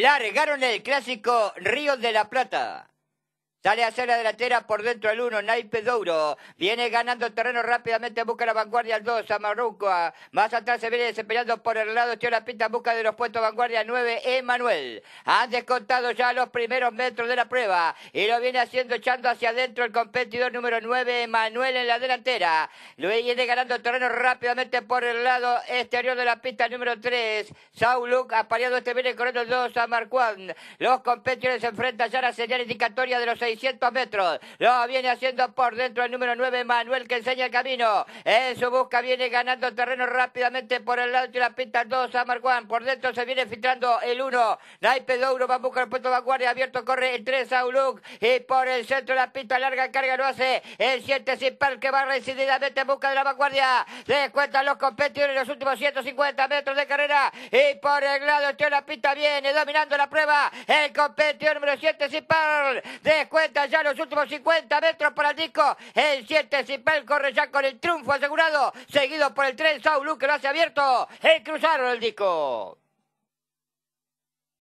largaron el clásico Río de la Plata. Sale a hacer la delantera por dentro el 1, Naipe Douro. Viene ganando terreno rápidamente, busca la vanguardia al 2, a Más atrás se viene desempeñando por el lado, tío la pinta, busca de los puestos vanguardia 9, Emanuel. Han descontado ya los primeros metros de la prueba y lo viene haciendo echando hacia adentro el competidor número 9, Emanuel en la delantera. Lo viene ganando terreno rápidamente por el lado exterior de la pista número 3, Sauluk. Apareado este viene corriendo el 2, a Marquand. Los competidores se enfrentan ya la señal indicatoria de los 6 600 metros. Lo viene haciendo por dentro el número 9, Manuel, que enseña el camino. En su busca viene ganando terreno rápidamente por el lado de la pista 2 a Por dentro se viene filtrando el 1. Naipe Douro va a buscar el puesto de vanguardia. Abierto corre el 3 a Uluk. Y por el centro de la pista larga carga lo hace. El 7 Cipal que va resididamente en busca de la vanguardia. Descuentan los competidores los últimos 150 metros de carrera. Y por el lado de la pista viene dominando la prueba. El competidor número 7 Cipal ya los últimos 50 metros para el disco. El 7 Cipel corre ya con el triunfo asegurado, seguido por el 3 Saulu, que lo hace abierto. El eh, cruzaron el disco.